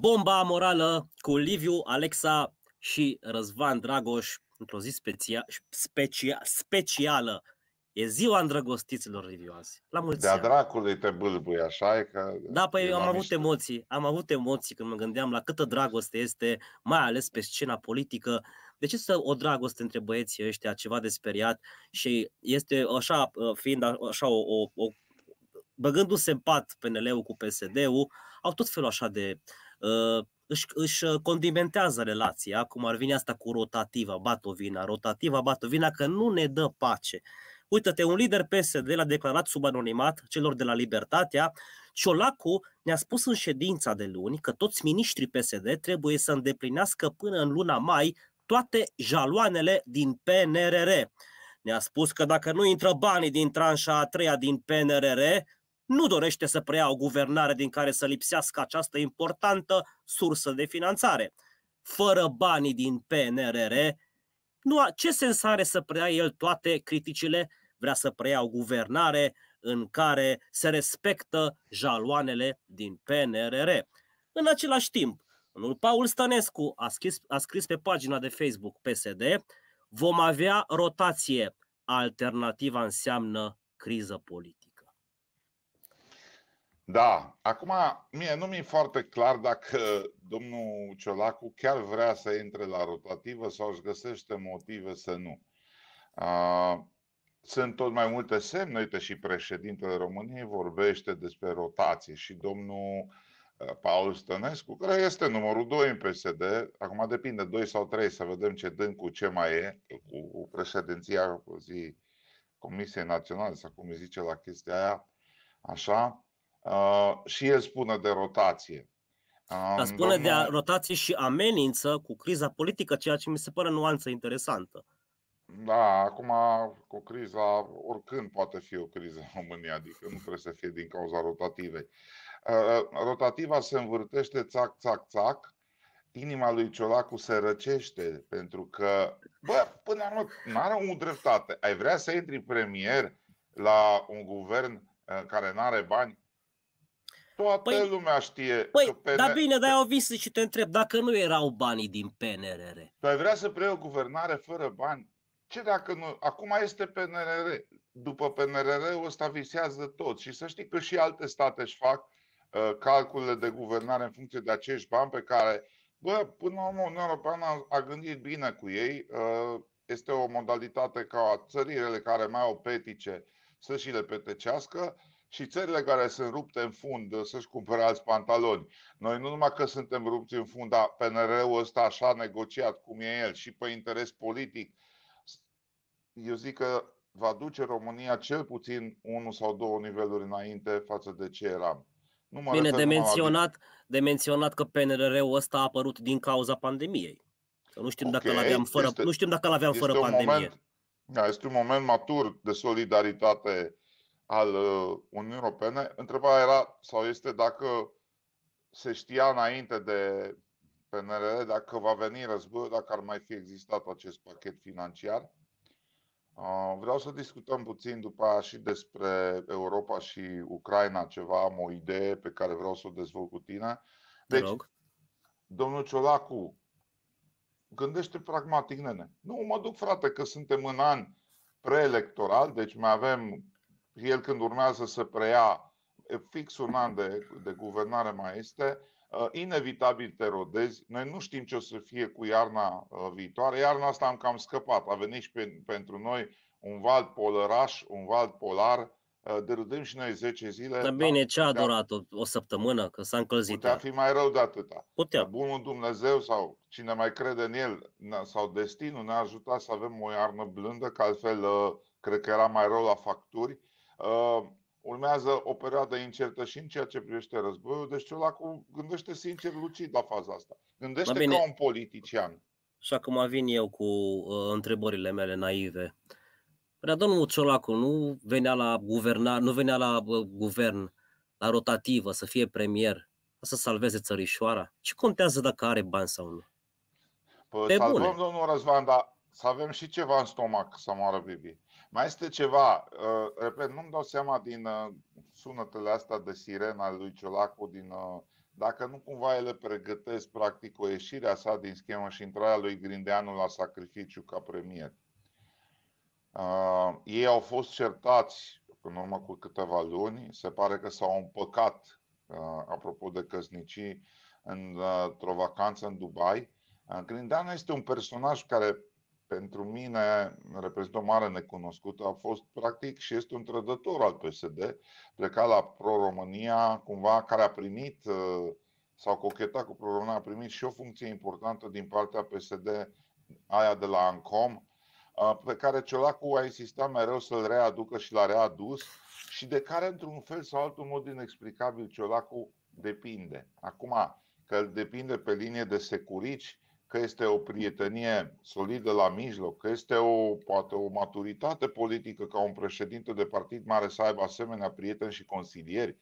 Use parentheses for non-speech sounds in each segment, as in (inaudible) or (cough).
bomba morală cu Liviu, Alexa și Răzvan Dragoș într-o zi specia, specia, specială. E ziua îndrăgostiților, Liviu, azi. La mulți De-a dracului te bâlbui, așa e că... Da, păi am avut miște. emoții. Am avut emoții când mă gândeam la câtă dragoste este, mai ales pe scena politică. De ce să o dragoste între băieții ăștia, ceva de speriat și este așa, ă, fiind așa o, o, o băgându-se în pat PNL-ul cu PSD-ul, au tot felul așa de uh, Uh, își, își uh, condimentează relația, cum ar veni asta cu rotativa, batovina, rotativa, batovina, că nu ne dă pace. Uită-te, un lider PSD l-a declarat sub anonimat celor de la Libertatea. Ciolacu ne-a spus în ședința de luni că toți miniștrii PSD trebuie să îndeplinească până în luna mai toate jaloanele din PNRR. Ne-a spus că dacă nu intră banii din tranșa a treia din PNRR, nu dorește să preia o guvernare din care să lipsească această importantă sursă de finanțare. Fără banii din PNRR, nu a, ce sens are să preia el toate criticile? Vrea să preia o guvernare în care se respectă jaloanele din PNRR. În același timp, unul Paul Stănescu a scris, a scris pe pagina de Facebook PSD, vom avea rotație, alternativa înseamnă criză politică. Da, acum mie nu mi-e foarte clar dacă domnul Ciolacu chiar vrea să intre la rotativă sau își găsește motive să nu. Sunt tot mai multe semne, uite și președintele României vorbește despre rotație și domnul Paul Stănescu, care este numărul 2 în PSD, acum depinde 2 sau 3, să vedem ce dân cu ce mai e, cu președinția cu zi, Comisiei Naționale sau cum îi zice la chestia aia, așa, Ah, și el spune de rotație. Dar spune Domnul... de rotație și amenință cu criza politică, ceea ce mi se pare nuanță interesantă. Da, acum cu criza, oricând poate fi o criză în România, adică nu trebuie să fie din cauza rotativei. Ah, rotativa se învârtește țac, țac, țac, inima lui Ciolacu se răcește pentru că, bă, până la nu n-are o dreptate. Ai vrea să intri premier la un guvern ah, care n-are bani? Toată păi, lumea știe păi, că PNR... Dar bine, dar eu vis și te întreb, dacă nu erau banii din PNRR? ai vrea să preiei o guvernare fără bani? Ce dacă nu? Acum este PNRR. După PNRR ăsta visează tot. Și să știi că și alte state își fac uh, calculele de guvernare în funcție de acești bani pe care, bă, până la urmă Europeană a, a gândit bine cu ei. Uh, este o modalitate ca țările care mai au petice să și le petrecească și țările care sunt rupte în fund să-și cumpere alți pantaloni. Noi nu numai că suntem rupți în fund, dar PNR-ul ăsta așa negociat cum e el și pe interes politic, eu zic că va duce România cel puțin unul sau două niveluri înainte față de ce eram. Nu mă Bine, de menționat, de menționat că PNR-ul ăsta a apărut din cauza pandemiei. Că nu știm okay, dacă l-aveam fără, este, nu știm dacă l-aveam fără pandemie. Moment, da, este un moment matur de solidaritate al uh, Uniunii Europene. Întrebarea era sau este dacă se știa înainte de PNRR dacă va veni război, dacă ar mai fi existat acest pachet financiar. Uh, vreau să discutăm puțin după aia și despre Europa și Ucraina ceva. Am o idee pe care vreau să o dezvolt cu tine. Deci, domnul Ciolacu, gândește pragmatic, nene. Nu, mă duc, frate, că suntem în an preelectoral, deci mai avem el când urmează să preia fix un an de, de guvernare mai este, uh, inevitabil te rodezi. Noi nu știm ce o să fie cu iarna uh, viitoare. Iarna asta am cam scăpat. A venit și pe, pentru noi un val polăraș, un val polar. Uh, Derudim și noi 10 zile. Bine, ce a durat? O, o săptămână? Că s-a încălzit. Putea fi mai rău de atâta. Putea. Bunul Dumnezeu sau cine mai crede în el sau destinul ne-a ajutat să avem o iarnă blândă, că altfel cred că era mai rău la facturi Ă, urmează o perioadă incertă și în ceea ce privește războiul, deci Ciolacu gândește sincer lucid la faza asta. Gândește bine, ca un politician. Și acum vin eu cu uh, întrebările mele naive. Dar domnul Ciolacu nu venea la guverna, nu venea la uh, guvern, la rotativă, să fie premier, să salveze țărișoara? Ce contează dacă are bani sau nu? Păi, Pe salvăm, bune. domnul Răzvan, dar să avem și ceva în stomac să moară Bibi. Mai este ceva, uh, repet, nu-mi dau seama din uh, sunetele astea de sirena lui Ciolacu, din, uh, dacă nu cumva ele pregătesc practic o ieșire a sa din schemă și intrarea lui Grindeanu la sacrificiu ca premier. Uh, ei au fost certați în urmă cu câteva luni, se pare că s-au împăcat, uh, apropo de căsnicii, într-o vacanță în Dubai. Grindeanu este un personaj care pentru mine reprezintă o mare necunoscută. A fost practic și este un trădător al PSD, plecat la Pro-România, cumva care a primit uh, sau cochetat cu Pro-România, a primit și o funcție importantă din partea PSD, aia de la Ancom, uh, pe care Ciolacu a insistat mereu să-l readucă și l-a readus și de care, într-un fel sau altul mod inexplicabil, Ciolacu depinde. Acum, că îl depinde pe linie de securici, că este o prietenie solidă la mijloc, că este o, poate o maturitate politică ca un președinte de partid mare să aibă asemenea prieteni și consilieri.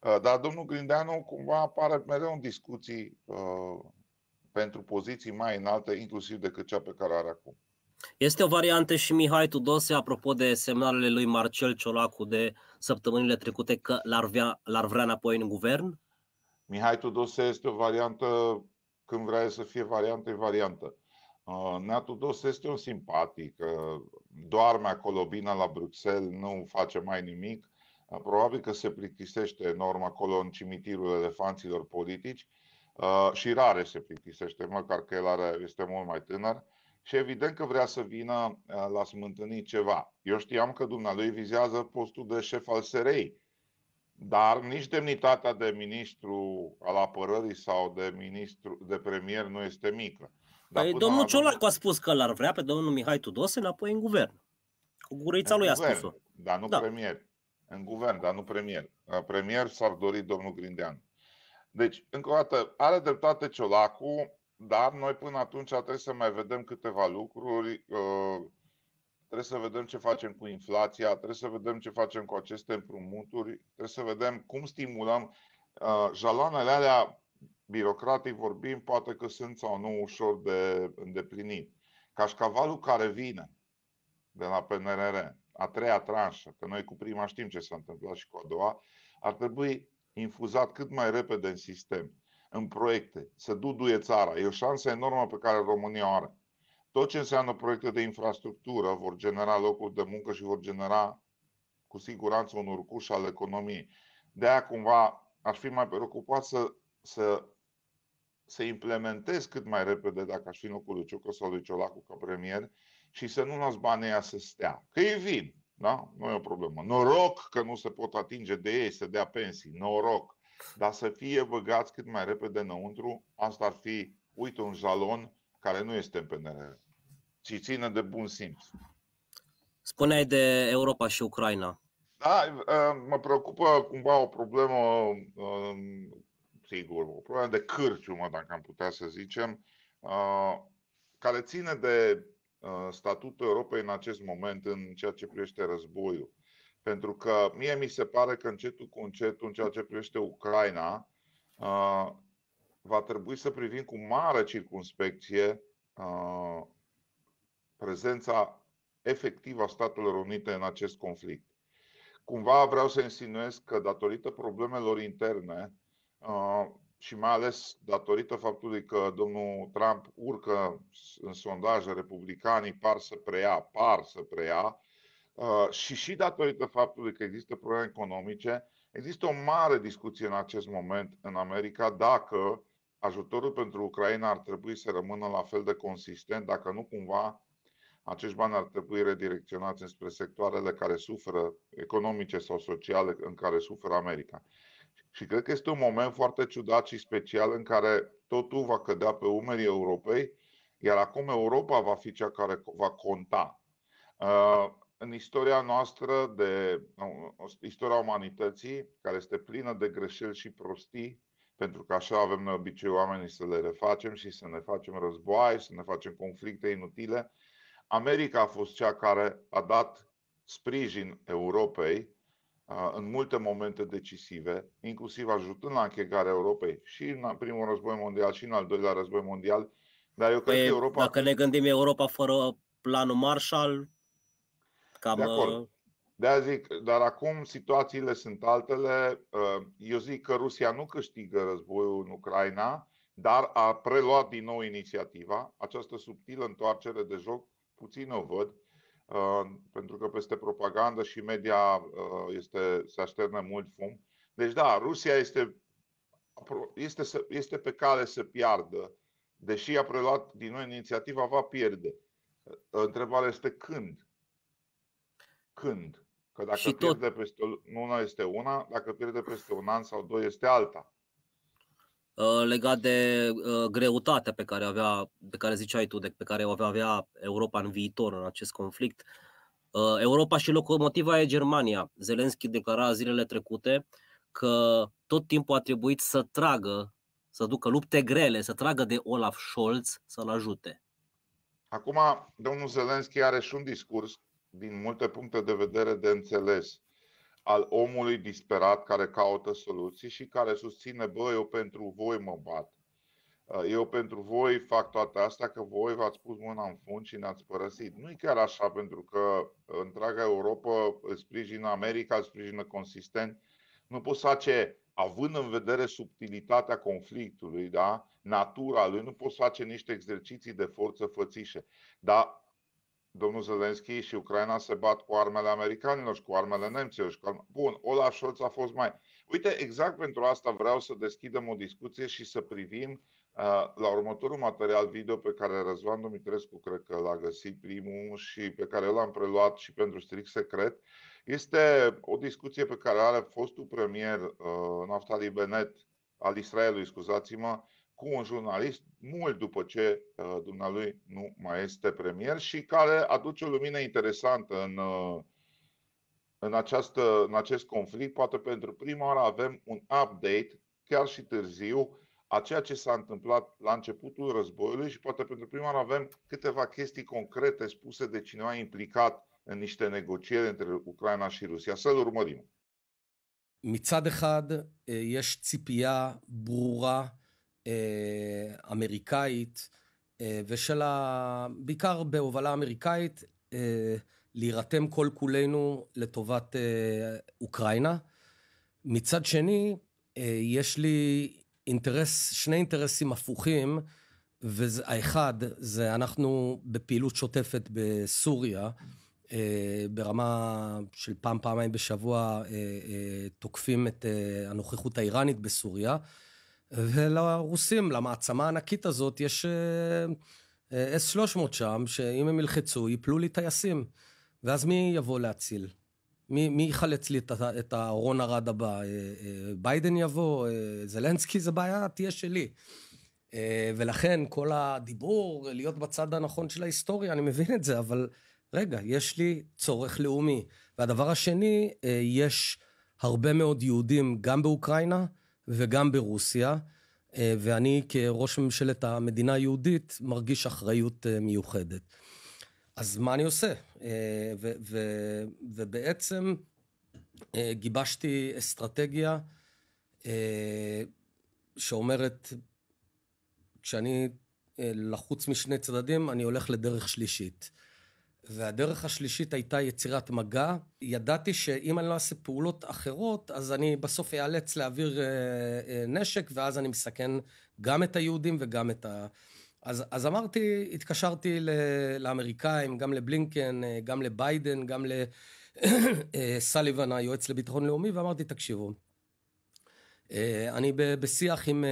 Uh, dar domnul Grindeanu cumva apare mereu în discuții uh, pentru poziții mai înalte, inclusiv decât cea pe care are acum. Este o variantă și Mihai Tudose, apropo de semnalele lui Marcel Ciolacu de săptămânile trecute că l-ar vrea, l-ar vrea înapoi în guvern? Mihai Tudose este o variantă când vrea să fie variantă, e variantă. Uh, Neatu Dos este un simpatic, uh, doarme acolo bine la Bruxelles, nu face mai nimic. Uh, probabil că se plictisește enorm acolo în cimitirul elefanților politici și rare se plictisește, măcar că el are, este mult mai tânăr. Și evident că vrea să vină la smântânii ceva. Eu știam că dumnealui vizează postul de șef al SRI, dar nici demnitatea de ministru al apărării sau de, ministru, de premier nu este mică. Dar păi domnul avem... Ciolacu a spus că l-ar vrea pe domnul Mihai Tudose înapoi în guvern. Cu gurița în lui guvern, a spus-o. Dar nu da. premier. În guvern, dar nu premier. Uh, premier s-ar dori domnul Grindean. Deci, încă o dată, are dreptate Ciolacu, dar noi până atunci trebuie să mai vedem câteva lucruri uh, trebuie să vedem ce facem cu inflația, trebuie să vedem ce facem cu aceste împrumuturi, trebuie să vedem cum stimulăm. Uh, jaloanele alea, birocratic vorbim, poate că sunt sau nu ușor de îndeplinit. Cașcavalul care vine de la PNRR, a treia tranșă, că noi cu prima știm ce s-a întâmplat și cu a doua, ar trebui infuzat cât mai repede în sistem, în proiecte, să duduie țara. E o șansă enormă pe care România o are. Tot ce înseamnă proiecte de infrastructură vor genera locuri de muncă și vor genera cu siguranță un urcuș al economiei. De aia cumva aș fi mai preocupat să, să, să implementez cât mai repede dacă aș fi în locul lui Ciucă sau lui Ciolacu ca premier și să nu las banii aia să stea. Că ei vin, da? Nu e o problemă. Noroc că nu se pot atinge de ei să dea pensii, noroc. Dar să fie băgați cât mai repede înăuntru, asta ar fi, uite, un jalon care nu este în PNR, ci țină de bun simț. Spuneai de Europa și Ucraina. Da, mă preocupă cumva o problemă, sigur, o problemă de cârciumă, dacă am putea să zicem, care ține de statutul Europei în acest moment în ceea ce privește războiul. Pentru că mie mi se pare că încetul cu încetul, în ceea ce privește Ucraina, va trebui să privim cu mare circunspecție uh, prezența efectivă a Statelor Unite în acest conflict. Cumva vreau să insinuez că datorită problemelor interne și mai ales datorită faptului că domnul Trump urcă în sondaje, republicanii par să preia, par să preia, și și datorită faptului că există probleme economice, Există o mare discuție în acest moment în America dacă ajutorul pentru Ucraina ar trebui să rămână la fel de consistent, dacă nu cumva acești bani ar trebui redirecționați spre sectoarele care suferă, economice sau sociale, în care suferă America. Și cred că este un moment foarte ciudat și special în care totul va cădea pe umerii europei, iar acum Europa va fi cea care va conta. Uh, în istoria noastră, de uh, istoria umanității, care este plină de greșeli și prostii, pentru că așa avem noi obicei oamenii să le refacem și să ne facem războaie, să ne facem conflicte inutile. America a fost cea care a dat sprijin Europei în multe momente decisive, inclusiv ajutând la închegarea Europei și în primul război mondial și în al doilea război mondial. Dar eu păi, cred că Europa. Dacă ne gândim Europa fără planul Marshall, cam. De acord. Uh, de zic, dar acum situațiile sunt altele. Ă, eu zic că Rusia nu câștigă războiul în Ucraina, dar a preluat din nou inițiativa. Această subtilă întoarcere de joc puțin o văd, ă, pentru că peste propagandă și media ă, este, se așternă mult fum. Deci da, Rusia este, este, este pe cale să piardă. Deși a preluat din nou inițiativa, va pierde. Întrebarea este când? Când? Că dacă și pierde tot... peste nu una este una, dacă pierde peste un an sau doi este alta. Ă, legat de ă, greutatea pe care avea, pe care ziceai tu, de pe care o avea, avea Europa în viitor în acest conflict. Ă, Europa și locomotiva e Germania. Zelenski declara zilele trecute că tot timpul a trebuit să tragă, să ducă lupte grele, să tragă de Olaf Scholz să-l ajute. Acum, domnul Zelenski are și un discurs din multe puncte de vedere de înțeles al omului disperat care caută soluții și care susține, bă, eu pentru voi mă bat. Eh, eu pentru voi fac toate astea că voi v-ați pus mâna în fund și ne-ați părăsit. Nu e chiar așa, pentru că întreaga Europa sprijină America, sprijină consistent. Nu poți face, având în vedere subtilitatea conflictului, da? natura lui, nu poți face niște exerciții de forță fățișe. Dar domnul Zelenski și Ucraina se bat cu armele americanilor și cu armele nemților. Și cu armele... Bun, Olaf Scholz a fost mai... Uite, exact pentru asta vreau să deschidem o discuție și să privim uh, la următorul material video pe care Răzvan Dumitrescu cred că l-a găsit primul și pe care l-am preluat și pentru strict secret. Este o discuție pe care are fostul premier uh, Naftali Bennett al Israelului, scuzați-mă, cu un jurnalist mult după ce uh, dumnealui nu mai este premier și care aduce o lumină interesantă în, uh, în, această, în acest conflict. Poate pentru prima oară avem un update, chiar și târziu, a ceea ce s-a întâmplat la începutul războiului și poate pentru prima oară avem câteva chestii concrete spuse de cineva implicat în niște negocieri între Ucraina și Rusia. Să-l urmărim. מצד אחד, יש ציפייה ברורה אה, אמריקאית אה, ושל ה... בעיקר בהובלה אמריקאית, אה, להירתם כל כולנו לטובת אוקראינה. מצד שני, יש לי אינטרס, שני אינטרסים הפוכים, והאחד זה אנחנו בפעילות שוטפת בסוריה, ברמה של פעם, פעמיים בשבוע תוקפים את הנוכחות האיראנית בסוריה. ולרוסים, למעצמה הענקית הזאת, יש אה, אה, S-300 שם, שאם הם ילחצו, ייפלו לי טייסים. ואז מי יבוא להציל? מי, מי יחלץ לי את, את הארון הרד הבא? אה, ביידן יבוא? זלנסקי? זה בעיה, תהיה שלי. ולכן כל הדיבור, להיות בצד הנכון של ההיסטוריה, אני מבין את זה, אבל רגע, יש לי צורך לאומי. והדבר השני, יש הרבה מאוד יהודים גם באוקראינה, וגם ברוסיה, אה, ואני כראש ממשלת המדינה היהודית מרגיש אחריות אה, מיוחדת. אז מה אני עושה? אה, ו- ו- ובעצם גיבשתי אסטרטגיה שאומרת, כשאני לחוץ משני צדדים, אני הולך לדרך שלישית. והדרך השלישית הייתה יצירת מגע. ידעתי שאם אני לא אעשה פעולות אחרות, אז אני בסוף איאלץ להעביר אה, אה, נשק, ואז אני מסכן גם את היהודים וגם את ה... אז, אז אמרתי, התקשרתי ל, לאמריקאים, גם לבלינקן, אה, גם לביידן, גם לסליבן, (coughs) אה, היועץ לביטחון לאומי, ואמרתי, תקשיבו, אה, אני בשיח עם,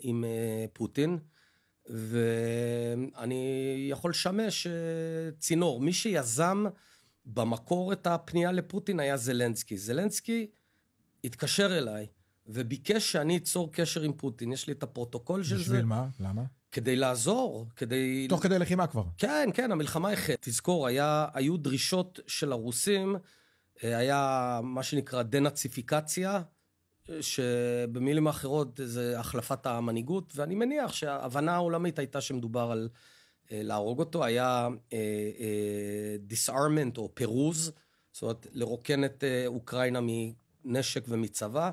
עם פוטין, ואני יכול לשמש אה, צינור. מי שיזם במקור את הפנייה לפוטין היה זלנסקי. זלנסקי התקשר אליי וביקש שאני אצור קשר עם פוטין. יש לי את הפרוטוקול של זה. בשביל מה? למה? כדי לעזור, כדי... תוך כדי לחימה כבר. כן, כן, המלחמה החלה. תזכור, היה, היו דרישות של הרוסים, אה, היה מה שנקרא דה-נאציפיקציה. שבמילים אחרות זה החלפת המנהיגות, ואני מניח שההבנה העולמית הייתה שמדובר על אה, להרוג אותו, היה אה, אה, disarmament או פירוז, זאת אומרת, לרוקן את אוקראינה מנשק ומצבא.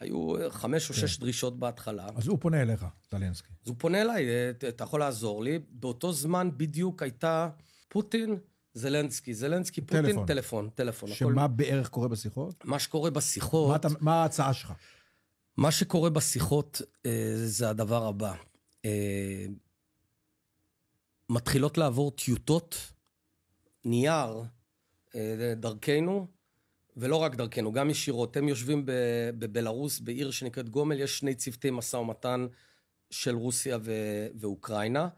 היו חמש או כן. שש דרישות בהתחלה. אז הוא פונה אליך, טלנסקי. אז הוא פונה אליי, אתה יכול לעזור לי. באותו זמן בדיוק הייתה פוטין, זלנסקי, זלנסקי, פוטין, טלפון, טלפון, טלפון. שמה הכל... בערך קורה בשיחות? מה שקורה בשיחות... מה, אתה, מה ההצעה שלך? מה שקורה בשיחות אה, זה הדבר הבא. אה, מתחילות לעבור טיוטות, נייר, אה, דרכנו, ולא רק דרכנו, גם ישירות. הם יושבים בבלארוס, בעיר שנקראת גומל, יש שני צוותי משא ומתן של רוסיה ואוקראינה.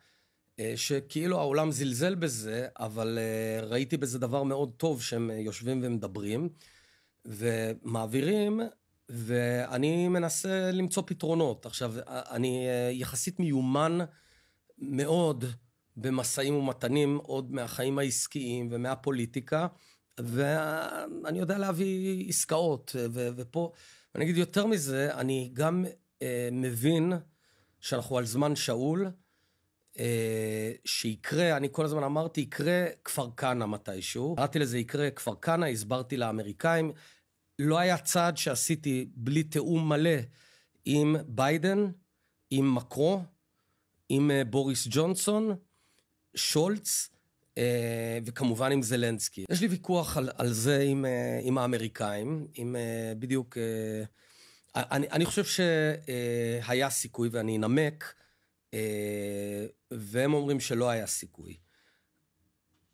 אה, שכאילו העולם זלזל בזה, אבל אה, ראיתי בזה דבר מאוד טוב שהם אה, יושבים ומדברים ומעבירים, ואני מנסה למצוא פתרונות. עכשיו, אני יחסית מיומן מאוד במשאים ומתנים עוד מהחיים העסקיים ומהפוליטיקה, ואני יודע להביא עסקאות, ו- ופה, אני אגיד יותר מזה, אני גם מבין שאנחנו על זמן שאול, אה, שיקרה, אני כל הזמן אמרתי, יקרה כפר כנא מתישהו. קראתי לזה יקרה כפר כנא, הסברתי לאמריקאים. לא היה צעד שעשיתי בלי תיאום מלא עם ביידן, עם מקרו, עם אה, בוריס ג'ונסון, שולץ, אה, וכמובן עם זלנסקי. יש לי ויכוח על, על זה עם, עם האמריקאים, עם בדיוק... אני, אני חושב שהיה סיכוי, ואני אנמק, והם אומרים שלא היה סיכוי.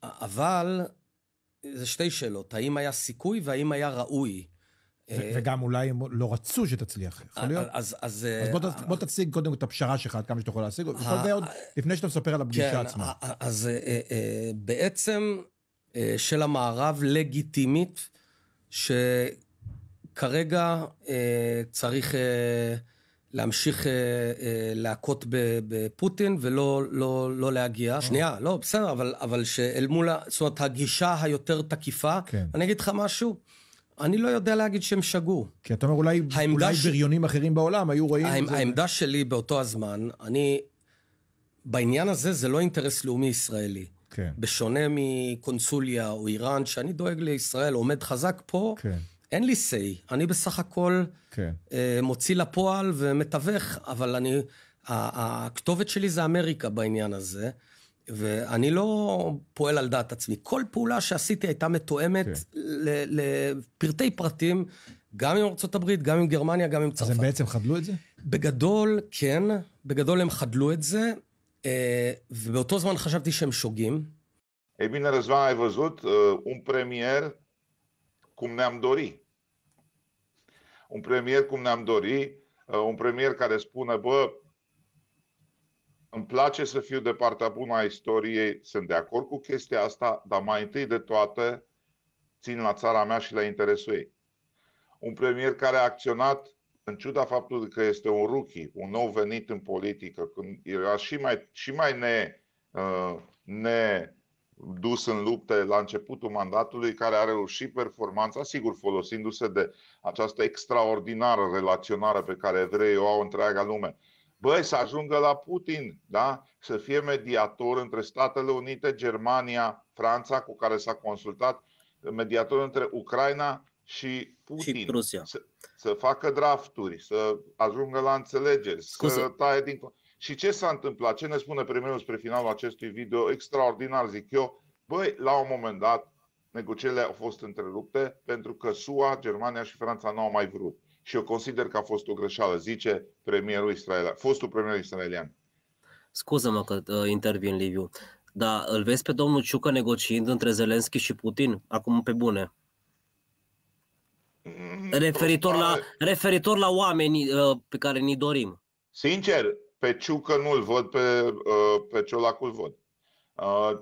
אבל, זה שתי שאלות, האם היה סיכוי והאם היה ראוי. אה, וגם אולי הם לא רצו שתצליח, יכול אה, להיות. אז, אז, אז בוא, uh, בוא תציג קודם את הפשרה שלך, עד כמה שאתה יכול להשיג, uh, uh, עוד לפני שאתה מספר על הפגישה כן, עצמה. Uh, אז uh, uh, בעצם uh, של המערב לגיטימית, שכרגע uh, צריך... uh, להמשיך אה, אה, להכות בפוטין ולא לא, לא להגיע. אה. שנייה, לא, בסדר, אבל, אבל שאל מול, זאת אומרת, הגישה היותר תקיפה, כן. אני אגיד לך משהו, אני לא יודע להגיד שהם שגו. כי אתה אומר, אולי, אולי ש... בריונים אחרים בעולם היו רואים... העמ... זה... העמדה שלי באותו הזמן, אני, בעניין הזה זה לא אינטרס לאומי ישראלי. כן. בשונה מקונסוליה או איראן, שאני דואג לישראל, עומד חזק פה. כן. אין לי say, אני בסך הכל כן. אה, מוציא לפועל ומתווך, אבל אני, הכתובת שלי זה אמריקה בעניין הזה, ואני לא פועל על דעת עצמי. כל פעולה שעשיתי הייתה מתואמת כן. לפרטי פרטים, גם עם ארה"ב, גם עם גרמניה, גם עם צרפת. אז הם בעצם חדלו את זה? בגדול, כן, בגדול הם חדלו את זה, אה, ובאותו זמן חשבתי שהם שוגים. E bine, Răzvan, ai văzut, אה, un premier cum ne-am dori. Un premier cum ne-am dori, uh, un premier care spune, bă, îmi place să fiu de partea bună a istoriei, sunt de acord cu chestia asta, dar mai întâi de toate țin la țara mea și la interesul ei. Un premier care a acționat, în ciuda faptului că este un rookie, un nou venit în politică, când era și mai, și mai ne, uh, ne dus în lupte la începutul mandatului, care a reușit performanța, sigur, folosindu-se de această extraordinară relaționare pe care evreii o au întreaga lume. Băi, să ajungă la Putin, da? să fie mediator între Statele Unite, Germania, Franța, cu care s-a consultat, mediator între Ucraina și Putin. Și Rusia. Să, să facă drafturi, să ajungă la înțelegeri, Scuze. să taie din... Și ce s-a întâmplat? Ce ne spune premierul spre finalul acestui video? Extraordinar, zic eu. Băi, la un moment dat, negocierile au fost întrerupte pentru că SUA, Germania și Franța nu au mai vrut. Și eu consider că a fost o greșeală, zice premierul israelian, fostul premier israelian. Scuză-mă că uh, intervin, Liviu, dar îl vezi pe domnul Ciucă negociind între Zelenski și Putin? Acum pe bune. Mm, referitor la, referitor la oameni uh, pe care ni dorim. Sincer, pe Ciucă nu-l văd, pe, uh, pe Ciolacul văd. Uh,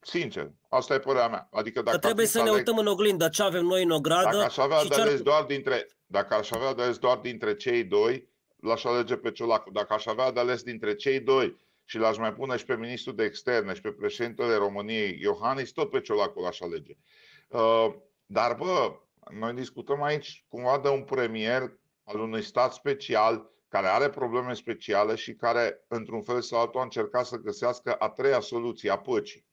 sincer, asta e părerea mea. Adică dacă trebuie să ne uităm în oglindă ce avem noi în ogradă. Dacă aș avea de ales doar dintre, dacă aș avea de ales doar dintre cei doi, l-aș alege pe Ciolacul. Dacă aș avea de ales dintre cei doi și l-aș mai pune și pe ministrul de externe și pe președintele României, Iohannis, tot pe Ciolacul l-aș alege. Uh, dar, bă, noi discutăm aici cumva de un premier al unui stat special care are probleme speciale și care, într-un fel sau altul, a încercat să găsească a treia soluție, a păcii.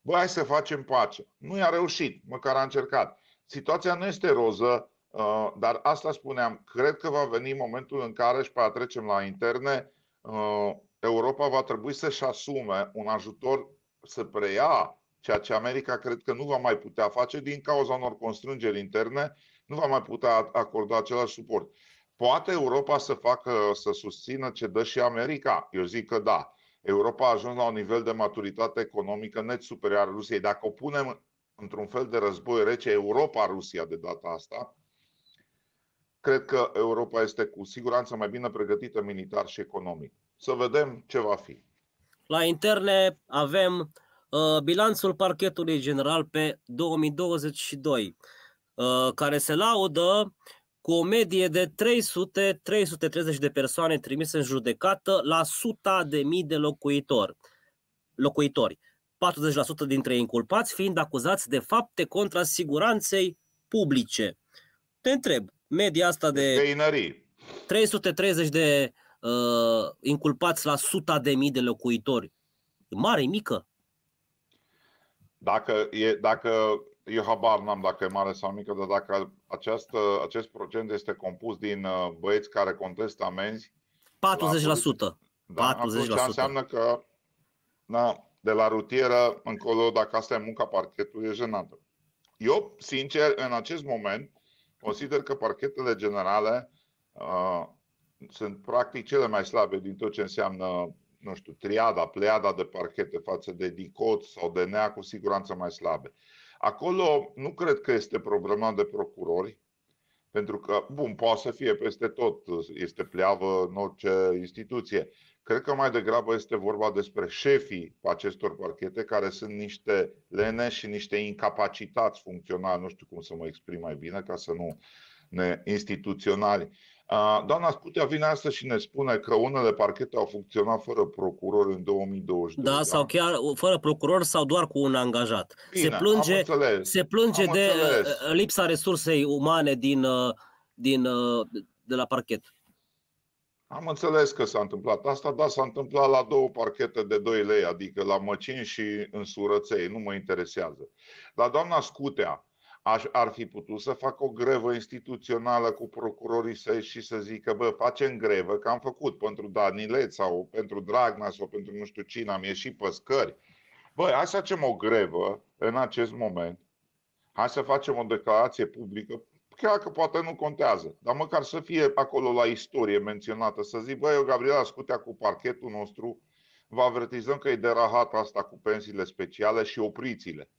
Bă, hai să facem pace. Nu i-a reușit, măcar a încercat. Situația nu este roză, uh, dar asta spuneam. Cred că va veni momentul în care, și pe trecem la interne, uh, Europa va trebui să-și asume un ajutor să preia ceea ce America cred că nu va mai putea face din cauza unor constrângeri interne, nu va mai putea acorda același suport. Poate Europa să facă, să susțină ce dă și America? Eu zic că da. Europa a ajuns la un nivel de maturitate economică net superior Rusiei. Dacă o punem într-un fel de război rece, Europa-Rusia de data asta, cred că Europa este cu siguranță mai bine pregătită militar și economic. Să vedem ce va fi. La interne avem uh, bilanțul parchetului general pe 2022, uh, care se laudă cu o medie de 300-330 de persoane trimise în judecată la suta de mii de locuitori. locuitori 40% dintre inculpați fiind acuzați de fapte contra siguranței publice. Te întreb, media asta de 330 de uh, inculpați la suta de mii de locuitori, e mare, e mică? Dacă, e, dacă eu habar n-am dacă e mare sau mică, dar dacă această, acest procent este compus din uh, băieți care contestă amenzi. 40%. La, da, 40%. Atunci înseamnă că na, de la rutieră încolo, dacă asta e munca parchetului, e jenată. Eu, sincer, în acest moment, consider că parchetele generale uh, sunt practic cele mai slabe din tot ce înseamnă, nu știu, triada, pleada de parchete față de DICOT sau de NEA, cu siguranță mai slabe. Uh, Acolo nu cred că este problema de procurori, pentru că, bun, poate să fie peste tot, este pleavă în orice instituție. Cred că mai degrabă este vorba despre șefii acestor parchete, care sunt niște lene și niște incapacitați funcționali, nu știu cum să mă exprim mai bine, ca să nu ne instituționali. Doamna Scutea vine astăzi și ne spune că unele parchete au funcționat fără procuror în 2022. Da, da? sau chiar fără procuror sau doar cu un angajat. Bine, se plânge, se plânge de uh, înțeles. Uh, lipsa resursei umane din, uh, din, de la parchet. Am înțeles că s-a întâmplat asta, dar s-a întâmplat la două parchete de 2 lei, adică la Măcin și în Surăței, nu mă interesează. Dar doamna Scutea, aș, ar fi putut să facă o grevă instituțională cu procurorii săi și să zică, bă, facem grevă, că am făcut pentru Danileț sau pentru Dragnea sau pentru nu știu cine, am ieșit pe scări. Bă, hai să facem o grevă în acest moment, hai să facem o declarație publică, chiar că poate nu contează, dar măcar să fie acolo la istorie menționată, să zic, bă, eu, Gabriela Scutea, cu parchetul nostru, vă avertizăm că e de rahat asta cu pensiile speciale și opriți-le.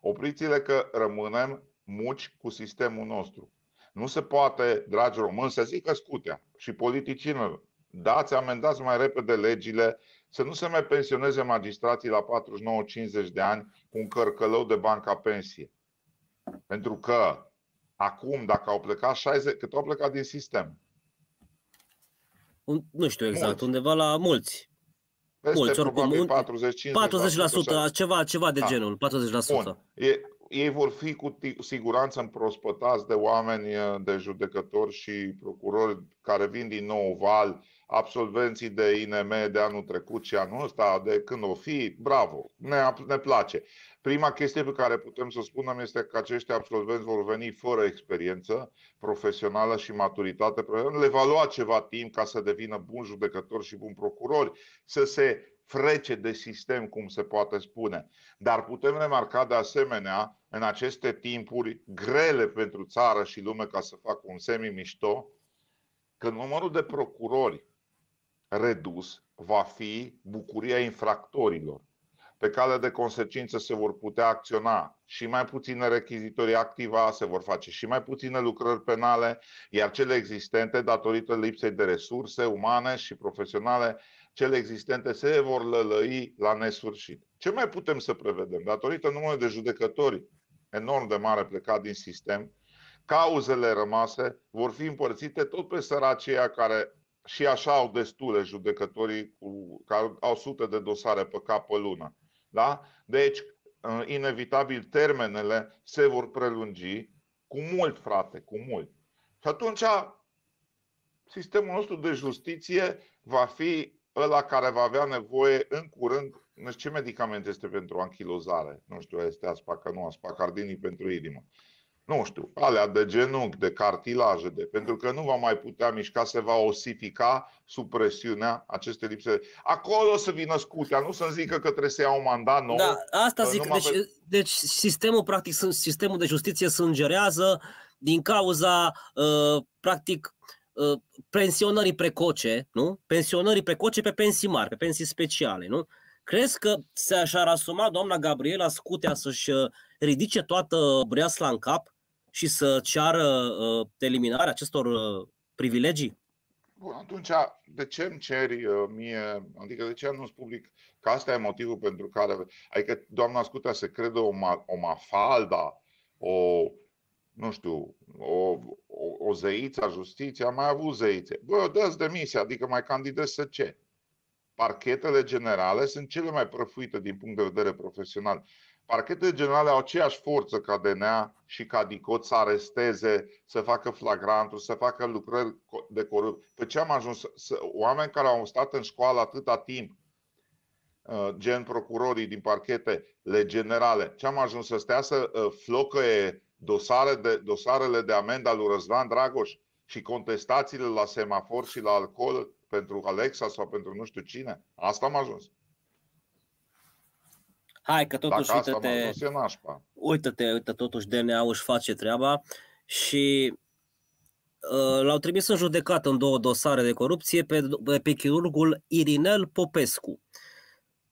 Opriți-le că rămânem muci cu sistemul nostru. Nu se poate, dragi români, să zică scutea și politicienilor. Dați, amendați mai repede legile, să nu se mai pensioneze magistrații la 49-50 de ani cu un cărcălău de bani ca pensie. Pentru că acum, dacă au plecat 60, cât au plecat din sistem? Un, Nu știu exact, mulți. undeva la mulți. Peste mulți, oricum, 40-50%, 40%, 40% ceva, ceva de da. genul, 40%. Bun. E, ei vor fi cu siguranță împrospătați de oameni, eh, de judecători și procurori care vin din nou val, absolvenții de INM de anul trecut și anul ăsta, de când o fi, bravo, ne, ne place. Prima chestie pe care putem să spunem este că acești absolvenți vor veni fără experiență profesională și maturitate. Le va lua ceva timp ca să devină bun judecători și bun procurori, să se frece de sistem, cum se poate spune. Dar putem remarca de asemenea, în aceste timpuri grele pentru țară și lume, ca să facă un semi-mișto, că numărul de procurori redus va fi bucuria infractorilor. Pe cale de consecință se vor putea acționa și mai puține rechizitorii activa, se vor face și mai puține lucrări penale, iar cele existente, datorită lipsei de resurse umane și profesionale, cele existente se vor lălăi la nesfârșit. Ce mai putem să prevedem? Datorită numărului de judecători enorm de mare plecat din sistem, cauzele rămase vor fi împărțite tot pe săracii care și așa au destule judecătorii cu, care au sute de dosare pe cap pe lună. Da? Deci, uh, inevitabil, termenele se vor prelungi cu mult, frate, cu mult. Și atunci, sistemul nostru de justiție va fi ăla care va avea nevoie în curând, nu știu ce medicament este pentru anchilozare, nu știu, este aspacă, aspacardinii pentru inimă. Nu știu, alea de genunchi, de cartilaje, de, pentru că nu va mai putea mișca, se va osifica sub presiunea aceste lipse. Acolo să vină scutea, nu să zică că trebuie să iau un mandat nou. Da, asta zic, deci, pe... deci sistemul, practic, sistemul de justiție sângerează din cauza, uh, practic, Ă, pensionării precoce, nu? Pensionării precoce pe pensii mari, pe pensii speciale, nu? Crezi că și-ar asuma doamna Gabriela Scutea să-și ă, ridice toată breasla în cap și să ceară ă, eliminarea acestor privilegii? Bun, atunci, de ce îmi ceri mie, adică de ce nu spun public că asta e motivul pentru care, adică doamna Scutea se crede o, ma, o mafalda, o, nu știu, o, o, o zeiță a justiției, am mai avut zeițe. Bă, dă demisia, adică mai candidez să ce? Parchetele generale sunt cele mai prăfuite din punct de vedere profesional. Parchetele generale au aceeași forță ca DNA și ca DICOT să aresteze, să facă flagrantul, să facă lucrări de corup Pe ce am ajuns? oameni care au stat în școală atâta timp, uh, gen procurorii din parchete, le generale, ce am ajuns să stea să uh, flocăie dosare de, dosarele de amenda lui Răzvan Dragoș și contestațiile la semafor și la alcool pentru Alexa sau pentru nu știu cine. Asta am ajuns. Hai că totuși, uite-te, uite-te, uite, totuși dna își face treaba și uh, l-au trimis în judecată în două dosare de corupție pe, pe, pe chirurgul Irinel Popescu.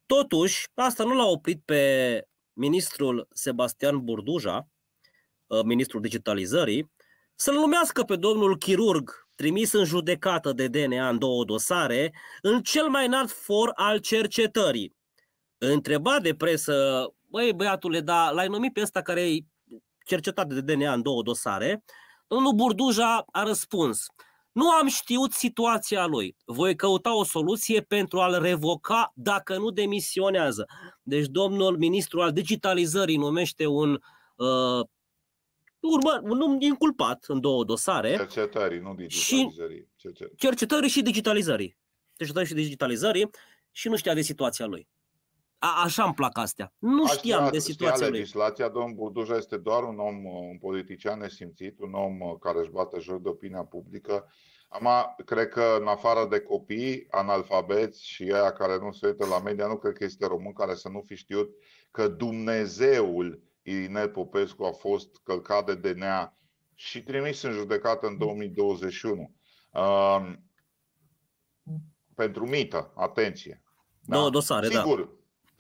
Totuși, asta nu l-a oprit pe ministrul Sebastian Burduja, Uh, ministrul digitalizării, să-l numească pe domnul chirurg trimis în judecată de DNA în două dosare, în cel mai înalt for al cercetării. Întrebat de presă, băi băiatule, dar l-ai numit pe ăsta care e cercetat de DNA în două dosare, domnul Burduja a răspuns, nu am știut situația lui. Voi căuta o soluție pentru a-l revoca dacă nu demisionează. Deci domnul ministru al digitalizării numește un uh, urmă, un om inculpat în două dosare. Cercetării, nu digitalizării. Cercetării, cercetării și digitalizării. Cercetării și digitalizării și nu știa de situația lui. A, așa îmi plac astea. Nu Aștia, știam de situația știa lui. legislația, domnul Burduja este doar un om, uh, un politician nesimțit, un om uh, care își bate joc de opinia publică. Ama, uh, cred că în afară de copii, analfabeți și aia care nu se uită la media, nu cred că este român care să nu fi știut că Dumnezeul Irinel Popescu a fost călcat de DNA și trimis în judecată în 2021. Um, pentru mită, atenție. Da? Două dosare, da. sigur, da.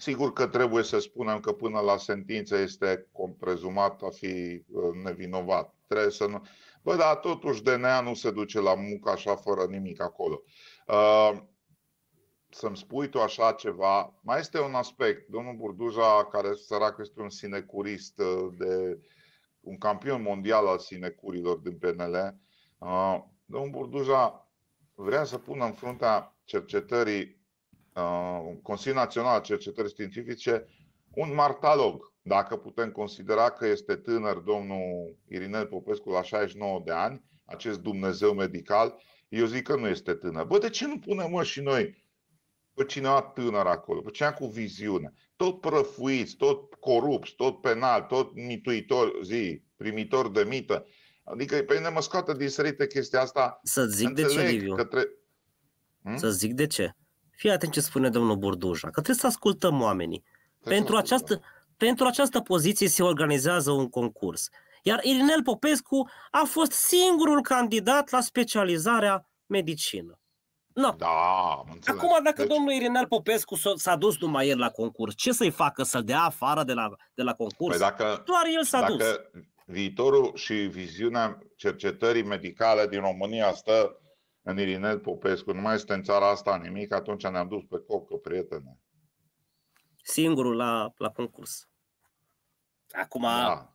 Sigur că trebuie să spunem că până la sentință este prezumat a fi ă, nevinovat. Trebuie să nu... Bă, dar totuși DNA nu se duce la muncă așa fără nimic acolo. Uh, să-mi spui tu așa ceva. Mai este un aspect. Domnul Burduja, care sărac este un sinecurist, uh, de, un campion mondial al sinecurilor din PNL, uh, domnul Burduja vrea să pună în fruntea cercetării uh, Consiliul Național al Cercetării Științifice un martalog. Dacă putem considera că este tânăr domnul Irinel Popescu la 69 de ani, acest Dumnezeu medical, eu zic că nu este tânăr. Bă, de ce nu punem mă și noi pe cineva tânăr acolo, pe cineva cu viziune. Tot prăfuiți, tot corupți, tot penal, tot mituitor, zi, primitor de mită. Adică pe mine mă scoate din sărite chestia asta. Să zic de ce, Liviu. Că tre- hmm? Să zic de ce. Fii atent ce spune domnul Burduja, că trebuie să ascultăm oamenii. Trebuie pentru această, pentru această poziție se organizează un concurs. Iar Irinel Popescu a fost singurul candidat la specializarea medicină. No. Da, Acum, dacă deci... domnul Irinel Popescu s-a dus numai el la concurs, ce să-i facă? Să-l dea afară de la, de la concurs? Păi dacă, Doar el s-a dacă dus. viitorul și viziunea cercetării medicale din România stă în Irinel Popescu, nu mai este în țara asta nimic, atunci ne-am dus pe copcă, prietene. Singurul la, la concurs. Acum, da.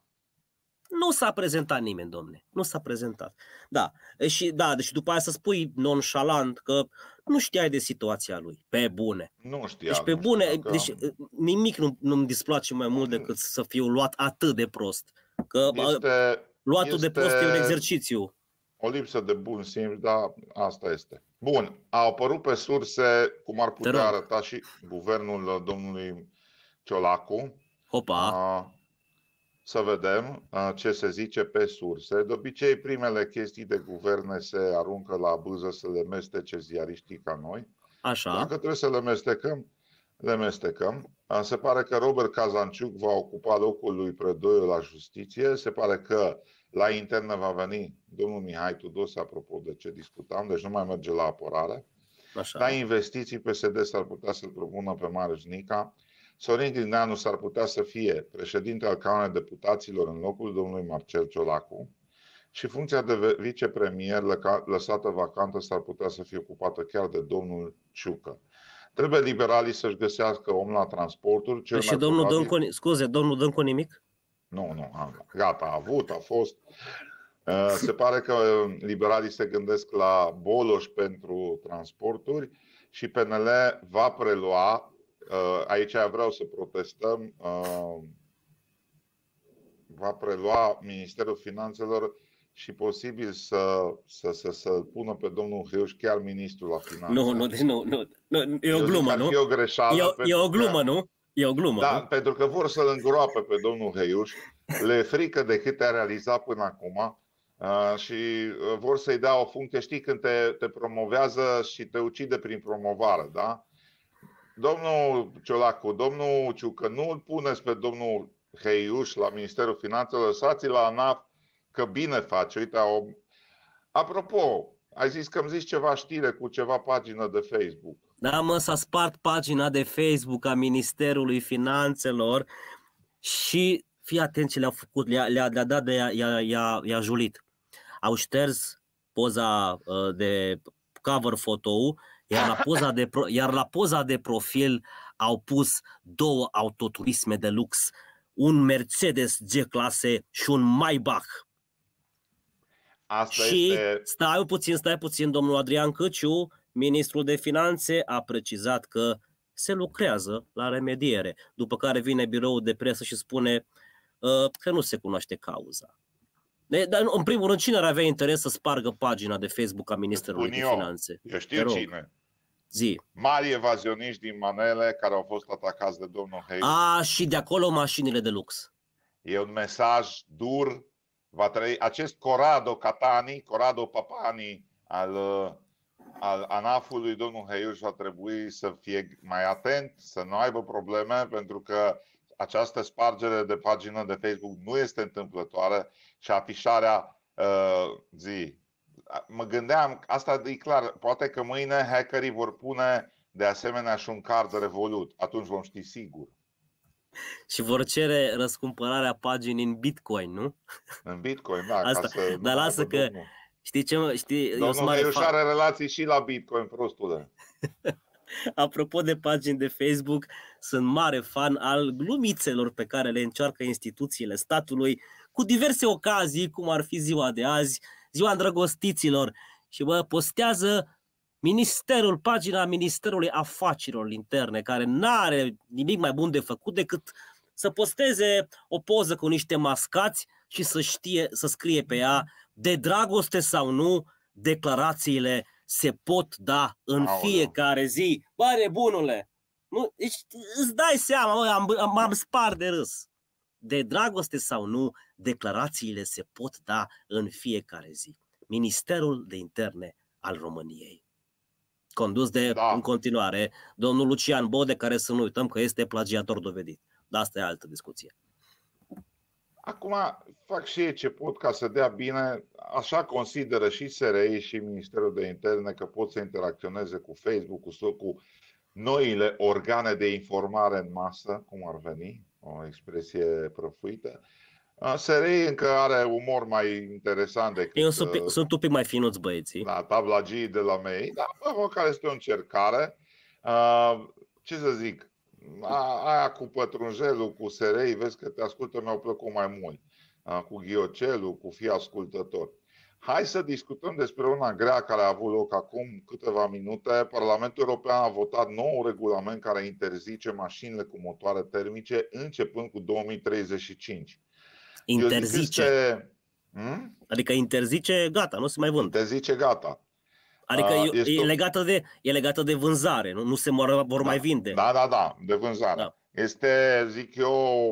Nu s-a prezentat nimeni, domne. Nu s-a prezentat. Da. Și da, deci după aia să spui nonșalant că nu știai de situația lui. Pe bune. Nu știa. Deci pe bune, că... deci nimic nu, nu-mi displace mai mult mm. decât să fiu luat atât de prost. Că este, luatul este de prost e un exercițiu. O lipsă de bun simț, dar asta este. Bun, a apărut pe surse cum ar putea arăta și guvernul uh, domnului Ciolacu. Opa! A, să vedem ce se zice pe surse. De obicei, primele chestii de guverne se aruncă la bâză să le mestece ziariștii ca noi. Așa. Dacă trebuie să le mestecăm, le mestecăm. Se pare că Robert Kazanciuc va ocupa locul lui Predoiu la justiție. Se pare că la internă va veni domnul Mihai Tudos, apropo de ce discutam, deci nu mai merge la apărare. Așa. La investiții, PSD s-ar putea să-l propună pe Marius Nica Sorin Grindeanu s-ar putea să fie președinte al Camerei Deputaților în locul domnului Marcel Ciolacu și funcția de vicepremier lăsată vacantă s-ar putea să fie ocupată chiar de domnul Ciucă. Trebuie liberalii să-și găsească om la transporturi. Cel păi și mai domnul probabil... Dâncu, scuze, domnul Dâncu nimic? Nu, nu, am, gata, a avut, a fost. Uh, se pare că uh, liberalii se gândesc la Boloș pentru transporturi și PNL va prelua Uh, aici vreau să protestăm, uh, va prelua Ministerul Finanțelor și posibil să, să, să, să pună pe domnul Hiuș chiar ministrul la finanțe. Nu, nu, nu, nu, nu e o glumă, nu? E o greșeală. E, e o glumă, că... nu? E o glumă. Da, nu? pentru că vor să-l îngroape pe domnul Heuș, le frică de cât a realizat până acum uh, și vor să-i dea o funcție, știi, când te, te promovează și te ucide prin promovare, da? domnul Ciolacu, domnul Ciucă, nu îl puneți pe domnul Heiuș la Ministerul Finanțelor, lăsați la ANAF că bine face. Uite, o... apropo, ai zis că îmi zici ceva știre cu ceva pagină de Facebook. Da, mă, s-a spart pagina de Facebook a Ministerului Finanțelor și fii atent ce le-a făcut, le-a, le-a, le-a dat de, i-a, i-a, i-a julit. Au șters poza uh, de cover foto iar la poza de, pro- iar la poza de profil au pus două autoturisme de lux, un Mercedes G-clase și un Maybach. Asta și este... stai puțin, stai puțin, domnul Adrian Căciu, ministrul de finanțe, a precizat că se lucrează la remediere, după care vine biroul de presă și spune uh, că nu se cunoaște cauza. De, dar, în primul rând, cine ar avea interes să spargă pagina de Facebook a ministrului de Finanțe? Eu știu cine. Zi. Mari evazioniști din Manele care au fost atacați de domnul Hei. A, și de acolo mașinile de lux. E un mesaj dur. Va trăi acest Corado Catani, Corado Papani al, uh, al anafului domnul Heiuș va trebui să fie mai atent, să nu aibă probleme, pentru că această spargere de pagină de Facebook nu este întâmplătoare și afișarea uh, zi mă gândeam, asta e clar, poate că mâine hackerii vor pune de asemenea și un card Revolut, atunci vom ști sigur. Și vor cere răscumpărarea paginii în Bitcoin, nu? În Bitcoin, da. Asta, ca să dar lasă că, domnul. știi ce mă, știi, domnul eu sunt mare fan. are relații și la Bitcoin, prostule. (laughs) Apropo de pagini de Facebook, sunt mare fan al glumițelor pe care le încearcă instituțiile statului cu diverse ocazii, cum ar fi ziua de azi, ziua îndrăgostiților și bă, postează ministerul, pagina Ministerului Afacerilor Interne, care n-are nimic mai bun de făcut decât să posteze o poză cu niște mascați și să știe, să scrie pe ea, de dragoste sau nu, declarațiile se pot da în Aoleu. fiecare zi. Bă, bunule, Nu, deci, îți dai seama, mă, am, m-am spart de râs de dragoste sau nu, declarațiile se pot da în fiecare zi. Ministerul de Interne al României. Condus de, da. în continuare, domnul Lucian Bode, care să nu uităm că este plagiator dovedit. Dar asta e altă discuție. Acum fac și ei ce pot ca să dea bine. Așa consideră și SRI și Ministerul de Interne că pot să interacționeze cu Facebook, cu, cu noile organe de informare în masă, cum ar veni, o expresie prăfuită. SRI încă are umor mai interesant decât... Eu sunt, uh, sunt un pic mai finuți băieții. Da, G de la mei, dar bă, care este o încercare. Uh, ce să zic, a, aia cu pătrunjelul, cu SRI, vezi că te ascultă, mi-au plăcut mai mult. Uh, cu ghiocelul, cu fi ascultător. Hai să discutăm despre una grea care a avut loc acum câteva minute. Parlamentul European a votat nou regulament care interzice mașinile cu motoare termice începând cu 2035. Interzice. Este... Hmm? Adică interzice, gata, nu se mai vând. Interzice, gata. Adică uh, e, e, legată de, e legată de vânzare, nu, nu se mor, vor da, mai vinde. Da, da, da, de vânzare. Da. Este, zic eu,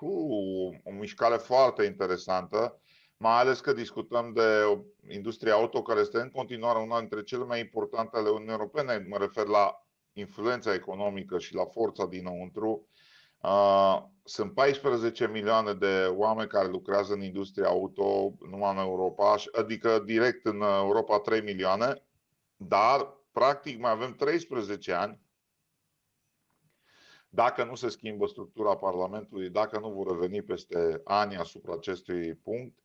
uh, o mișcare foarte interesantă mai ales că discutăm de o industrie auto care este în continuare una dintre cele mai importante ale Uniunii Europene. Mă refer la influența economică și la forța dinăuntru. Sunt 14 milioane de oameni care lucrează în industria auto numai în Europa, adică direct în Europa 3 milioane, dar practic mai avem 13 ani dacă nu se schimbă structura Parlamentului, dacă nu vor reveni peste ani asupra acestui punct,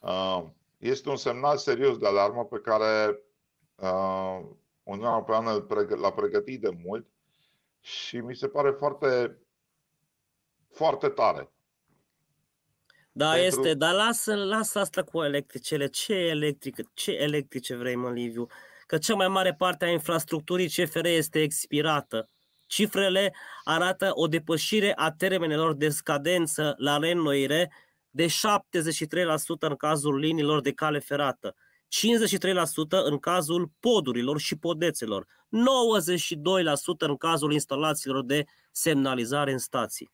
Uh, este un semnal serios de alarmă pe care uh, Uniunea Europeană l-a pregătit de mult și mi se pare foarte, foarte tare. Da, Pentru... este, dar lasă, lasă asta cu electricele. Ce electrică, ce electrice vrei, mă, Liviu? Că cea mai mare parte a infrastructurii CFR este expirată. Cifrele arată o depășire a termenelor de scadență la reînnoire de 73% în cazul liniilor de cale ferată, 53% în cazul podurilor și podețelor, 92% în cazul instalațiilor de semnalizare în stații.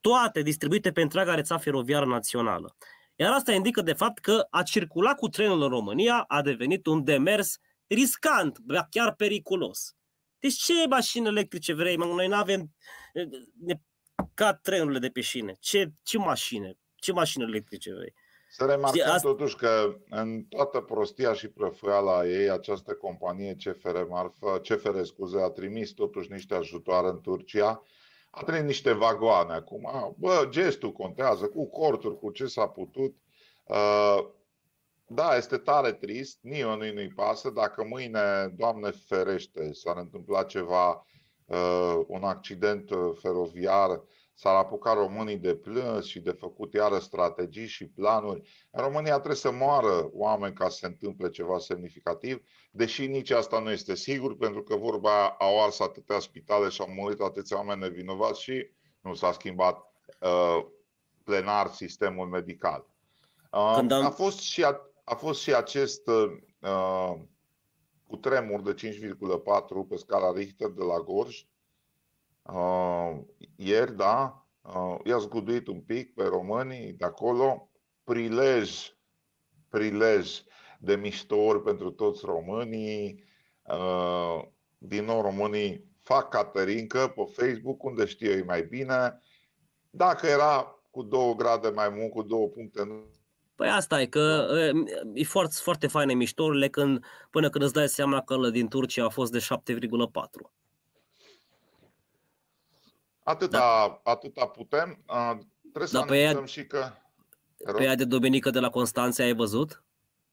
Toate distribuite pe întreaga rețea feroviară națională. Iar asta indică de fapt că a circula cu trenul în România a devenit un demers riscant, chiar periculos. Deci ce mașini electrice vrei? Mă, noi nu avem ca trenurile de pe șine. Ce, ce mașine? ce mașini electrice vrei? Să remarcăm Știi, asta... totuși că în toată prostia și prăfăala ei, această companie CFR, Marfă, CFR scuze, a trimis totuși niște ajutoare în Turcia, a trimis niște vagoane acum. Bă, gestul contează, cu corturi, cu ce s-a putut. Da, este tare trist, nimănui nu-i pasă. Dacă mâine, Doamne ferește, s-ar întâmpla ceva, un accident uh, feroviar, S-ar apuca românii de plâns și de făcut iară strategii și planuri. În România trebuie să moară oameni ca să se întâmple ceva semnificativ, deși nici asta nu este sigur, pentru că vorba aia au ars atâtea spitale și au murit atâția oameni nevinovați și nu s-a schimbat uh, plenar sistemul medical. Uh, am... a, fost și a, a fost și acest uh, cu tremur de 5,4 pe scala Richter de la Gorj, Uh, ieri, da, uh, i-a zguduit un pic pe românii de acolo, prilej, prilej de miștouri pentru toți românii. Uh, din nou, românii fac Caterincă pe Facebook, unde știu ei mai bine. Dacă era cu două grade mai mult, cu două puncte Păi asta e, că da. e foarte, foarte faine miștorile când, până când îți dai seama că din Turcia a fost de 7,4. Atâta, da. atâta putem. trebuie da, să pe anunțăm aia, și că... Pe aia de Dobenică de la Constanța ai văzut?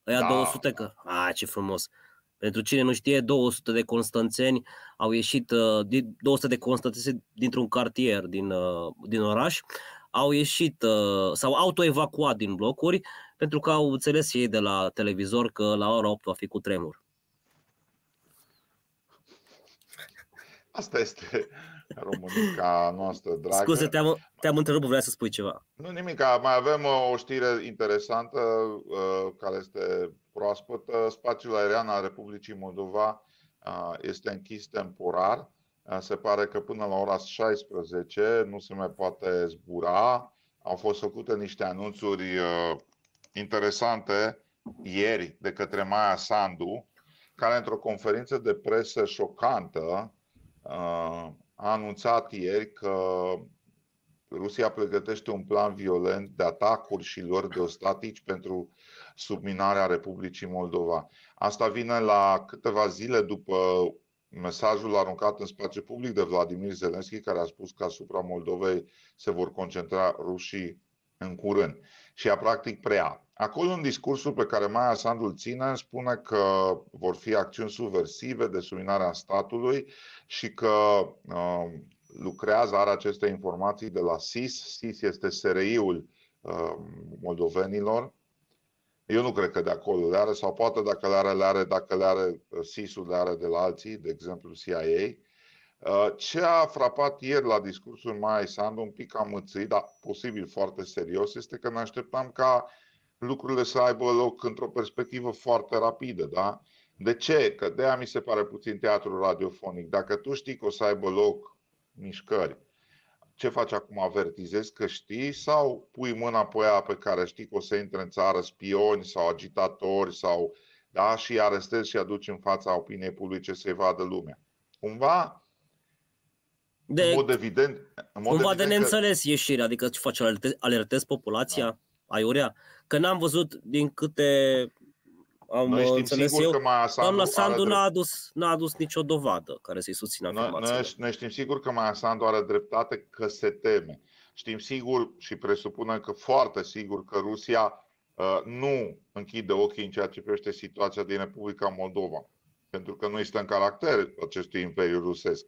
Aia da. 200 că... A, ce frumos! Pentru cine nu știe, 200 de constanțeni au ieșit, 200 uh, de constanțeni dintr-un cartier din, uh, din oraș, au ieșit, uh, sau autoevacuat din blocuri, pentru că au înțeles ei de la televizor că la ora 8 va fi cu tremur. Asta este românica noastră dragă. Scuze, te-am, te-am întrerupt, vreau să spui ceva. Nu nimic, mai avem o știre interesantă uh, care este proaspătă. Spațiul aerian al Republicii Moldova uh, este închis temporar. Uh, se pare că până la ora 16 nu se mai poate zbura. Au fost făcute niște anunțuri interesante ieri de către Maia Sandu, care într-o conferință de presă șocantă a anunțat ieri că Rusia pregătește un plan violent de atacuri și lor de ostatici pentru subminarea Republicii Moldova. Asta vine la câteva zile după mesajul aruncat în spațiu public de Vladimir Zelensky, care a spus că asupra Moldovei se vor concentra rușii în curând. Și a practic preia Acolo, în discursul pe care Maia Sandu îl ține, spune că vor fi acțiuni subversive de subminarea statului și că uh, lucrează, are aceste informații de la SIS. SIS este SRI-ul uh, moldovenilor. Eu nu cred că de acolo le are, sau poate dacă le are, le are, dacă le are uh, SIS-ul, le are de la alții, de exemplu CIA. Uh, ce a frapat ieri la discursul Maia Sandu, un pic amățit, dar posibil foarte serios, este că ne așteptam ca uh, lucrurile să aibă loc într-o perspectivă foarte rapidă, da? De ce? Că de mi se pare puțin teatru radiofonic. Dacă tu știi că o să aibă loc mișcări, ce faci acum? Avertizezi că știi sau pui mâna pe aia pe care știi că o să intre în țară spioni sau agitatori sau da, și arestezi și aduci în fața opiniei publice să-i vadă lumea. Cumva, de, în mod evident... În mod cumva evident de neînțeles că... ieșirea, adică ce faci, alertezi, alertezi populația? Da aiurea. Că n-am văzut din câte am noi știm înțeles eu, că Maia Sandu doamna Sandu n-a adus, n-a adus nicio dovadă care să-i susțină afirmația. Noi, noi știm sigur că Maia Sandu are dreptate că se teme. Știm sigur și presupunem că foarte sigur că Rusia uh, nu închide ochii în ceea ce privește situația din Republica Moldova. Pentru că nu este în caracter acestui imperiu rusesc.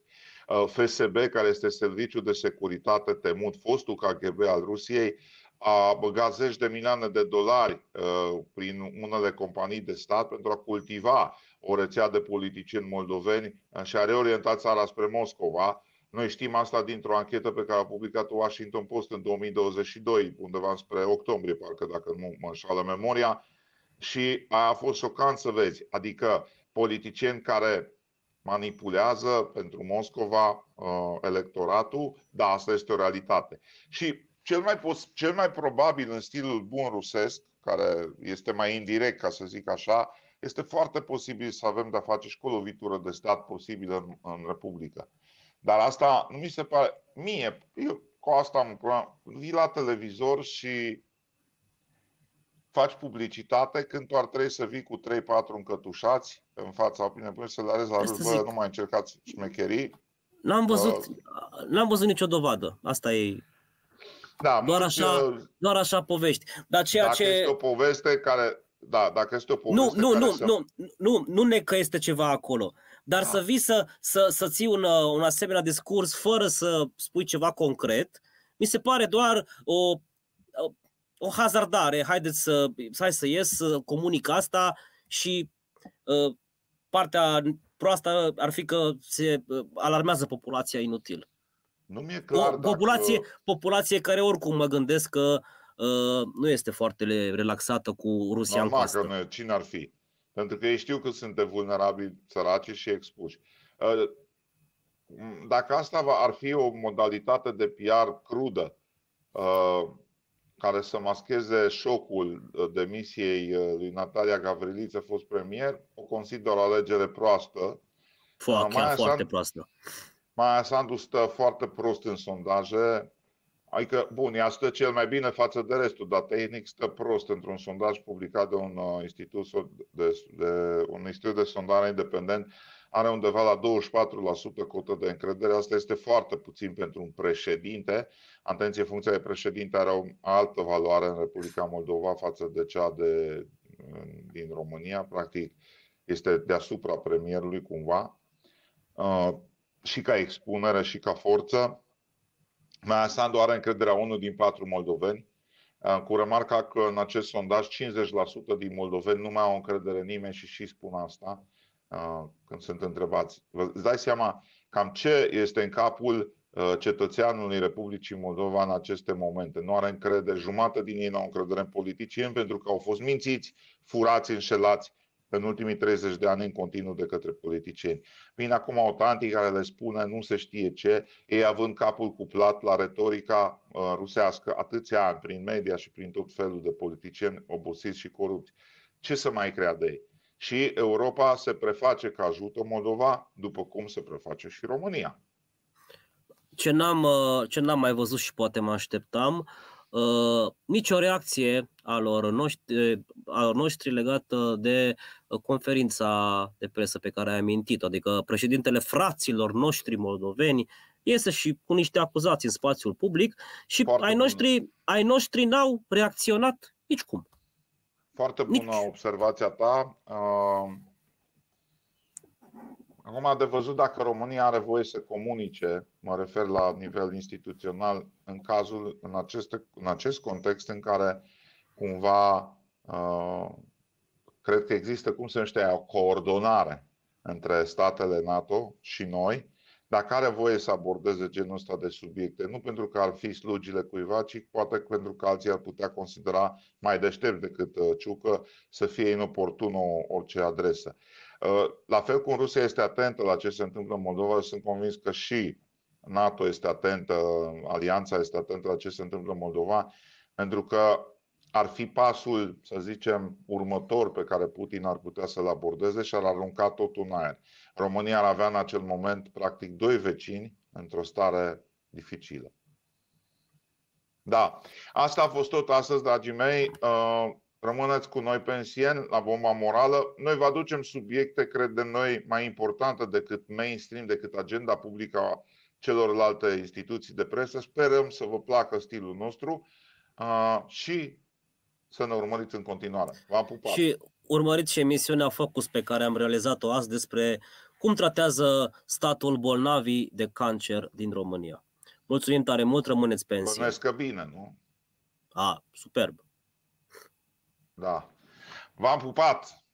Uh, FSB, care este serviciul de securitate temut, fostul KGB al Rusiei, a băga zeci de milioane de dolari uh, prin unele companii de stat pentru a cultiva o rețea de politicieni moldoveni și a reorientat țara spre Moscova. Noi știm asta dintr-o anchetă pe care a publicat Washington Post în 2022, undeva spre octombrie, parcă dacă nu mă înșală memoria, și a fost șocant să vezi. Adică politicieni care manipulează pentru Moscova uh, electoratul, da, asta este o realitate. Și cel mai, pos- cel mai probabil în stilul bun rusesc, care este mai indirect, ca să zic așa, este foarte posibil să avem de-a face și cu o lovitură de stat posibilă în, în Republică. Dar asta nu mi se pare. Mie, eu cu asta am problemă. Vii la televizor și faci publicitate când tu ar trebui să vii cu 3-4 încătușați în fața opiniei publice să le arezi la rând, nu mai încercați șmecherii. N-am văzut, uh, n-am văzut nicio dovadă. Asta e da, doar, mulți, așa, doar așa povești. Dar ceea dacă ce... este o poveste care... Da, dacă este o poveste nu, nu, care nu, se... nu, nu, nu ne că este ceva acolo. Dar da. să vii să, să, să ții un, uh, un asemenea discurs fără să spui ceva concret, mi se pare doar o, o, uh, o hazardare. Haideți să, hai să ies, să comunic asta și uh, partea proastă ar fi că se uh, alarmează populația inutil. Nu mi-e clar o, populație, dacă... populație care oricum mă gândesc că uh, nu este foarte relaxată cu Rusia Normal, în costă. cine ar fi? Pentru că ei știu că sunt vulnerabili, săraci și expuși. Uh, dacă asta va, ar fi o modalitate de PR crudă, uh, care să mascheze șocul uh, demisiei uh, lui Natalia Gavriliță, fost premier, o consider o alegere proastă. Foarte, mai foarte proastă. Maia Sandu stă foarte prost în sondaje, adică, bun, ea stă cel mai bine față de restul, dar tehnic stă prost într-un sondaj publicat de un uh, institut de, de, un institut de sondare independent, are undeva la 24% cotă de încredere. Asta este foarte puțin pentru un președinte. Atenție, funcția de președinte are o altă valoare în Republica Moldova față de cea de, din România. Practic, este deasupra premierului cumva. Uh, și ca expunere și ca forță. Mai Sandu are încrederea unul din patru moldoveni, uh, cu remarca că în acest sondaj 50% din moldoveni nu mai au încredere în nimeni și și spun asta uh, când sunt întrebați. Vă dai seama cam ce este în capul uh, cetățeanului Republicii Moldova în aceste momente. Nu are încredere, jumătate din ei nu au încredere în politicieni pentru că au fost mințiți, furați, înșelați în ultimii 30 de ani în continuu de către politicieni. Vine acum o tanti care le spune nu se știe ce, ei având capul cuplat la retorica uh, rusească atâția ani prin media și prin tot felul de politicieni obosiți și corupți. Ce să mai de ei? Și Europa se preface că ajută Moldova, după cum se preface și România. Ce n-am, uh, ce n-am mai văzut și poate mă așteptam, uh, Uh, nicio reacție a lor noștri, a noștri legată de uh, conferința de presă pe care ai amintit-o, adică președintele fraților noștri moldoveni iese și cu niște acuzații în spațiul public și Foarte ai bună. noștri, ai noștri n-au reacționat nicicum. Foarte bună Nici. observația ta. Uh, Acum de văzut dacă România are voie să comunice, mă refer la nivel instituțional, în cazul, în, aceste, în acest context în care cumva uh, cred că există, cum se numește, o coordonare între statele NATO și noi, dacă are voie să abordeze genul ăsta de subiecte, nu pentru că ar fi slugile cuiva, ci poate pentru că alții ar putea considera mai deștept decât uh, Ciucă să fie inoportună orice adresă. Uh, la fel cum Rusia este atentă la ce se întâmplă în Moldova, sunt convins că și NATO este atentă, Alianța este atentă la ce se întâmplă în Moldova, pentru că ar fi pasul, să zicem, următor pe care Putin ar putea să-l abordeze și ar arunca tot în aer. România ar avea în acel moment, practic, doi vecini într-o stare dificilă. Da, asta a fost tot astăzi, dragii mei. Uh, Rămâneți cu noi pensieni la bomba morală. Noi vă aducem subiecte, credem noi, mai importante decât mainstream, decât agenda publică a celorlalte instituții de presă. Sperăm să vă placă stilul nostru și să ne urmăriți în continuare. V-am pupat! Și urmăriți și emisiunea Focus pe care am realizat-o azi despre cum tratează statul bolnavii de cancer din România. Mulțumim tare mult, rămâneți pensie. Bănuiesc că bine, nu? A, superb. Da. V-am pupat!